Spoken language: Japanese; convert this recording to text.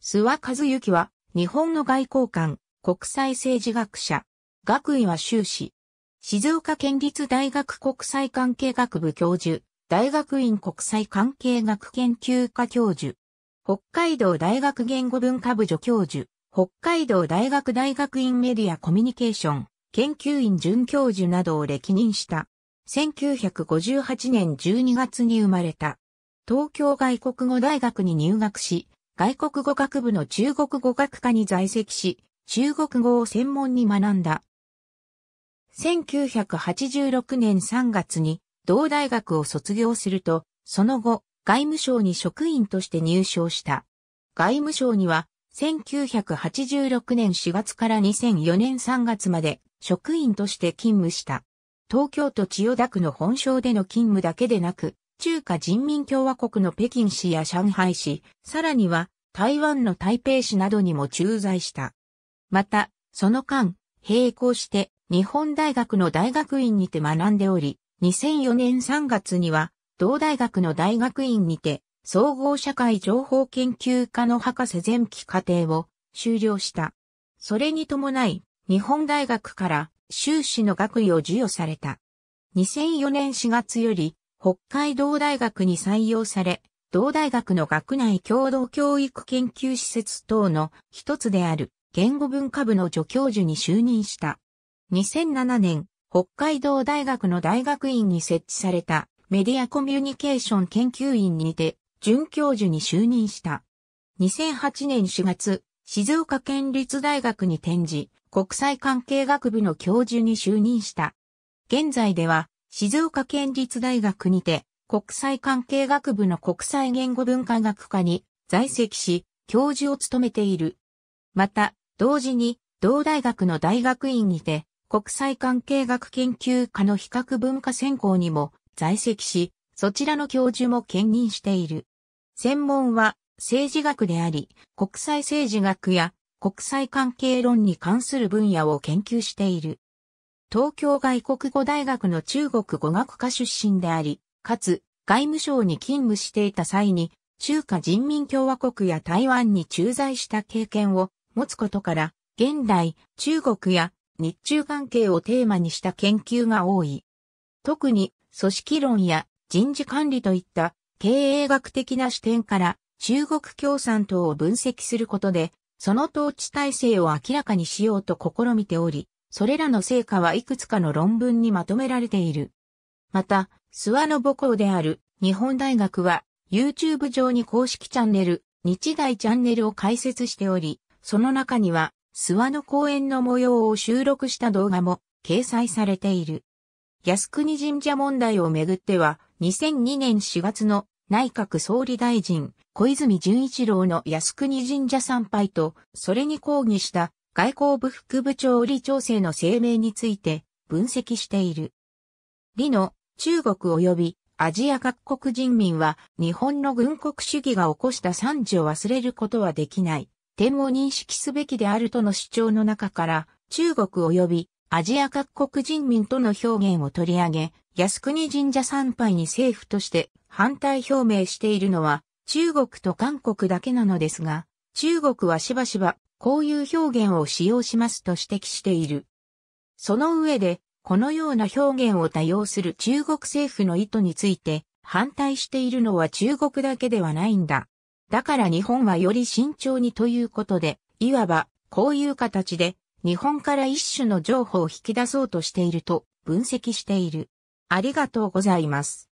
諏訪和幸は、日本の外交官、国際政治学者、学位は修士、静岡県立大学国際関係学部教授、大学院国際関係学研究科教授、北海道大学言語文化部助教授、北海道大学大学院メディアコミュニケーション、研究院准教授などを歴任した。1958年12月に生まれた。東京外国語大学に入学し、外国語学部の中国語学科に在籍し、中国語を専門に学んだ。1986年3月に同大学を卒業すると、その後、外務省に職員として入省した。外務省には、1986年4月から2004年3月まで職員として勤務した。東京都千代田区の本省での勤務だけでなく、中華人民共和国の北京市や上海市、さらには台湾の台北市などにも駐在した。また、その間、並行して日本大学の大学院にて学んでおり、2004年3月には、同大学の大学院にて、総合社会情報研究科の博士前期課程を修了した。それに伴い、日本大学から修士の学位を授与された。2004年4月より、北海道大学に採用され、同大学の学内共同教育研究施設等の一つである言語文化部の助教授に就任した。2007年、北海道大学の大学院に設置されたメディアコミュニケーション研究院にて准教授に就任した。2008年4月、静岡県立大学に転じ、国際関係学部の教授に就任した。現在では、静岡県立大学にて、国際関係学部の国際言語文化学科に在籍し、教授を務めている。また、同時に、同大学の大学院にて、国際関係学研究科の比較文化専攻にも在籍し、そちらの教授も兼任している。専門は政治学であり、国際政治学や国際関係論に関する分野を研究している。東京外国語大学の中国語学科出身であり、かつ外務省に勤務していた際に、中華人民共和国や台湾に駐在した経験を持つことから、現代、中国や日中関係をテーマにした研究が多い。特に組織論や人事管理といった経営学的な視点から中国共産党を分析することで、その統治体制を明らかにしようと試みており、それらの成果はいくつかの論文にまとめられている。また、諏訪の母校である日本大学は YouTube 上に公式チャンネル、日大チャンネルを開設しており、その中には諏訪の公演の模様を収録した動画も掲載されている。靖国神社問題をめぐっては、2002年4月の内閣総理大臣、小泉純一郎の靖国神社参拝と、それに抗議した外交部副部長李調整の声明について分析している。李の中国及びアジア各国人民は日本の軍国主義が起こした惨事を忘れることはできない。点を認識すべきであるとの主張の中から、中国及びアジア各国人民との表現を取り上げ、靖国神社参拝に政府として反対表明しているのは中国と韓国だけなのですが、中国はしばしばこういう表現を使用しますと指摘している。その上でこのような表現を多用する中国政府の意図について反対しているのは中国だけではないんだ。だから日本はより慎重にということで、いわばこういう形で日本から一種の譲歩を引き出そうとしていると分析している。ありがとうございます。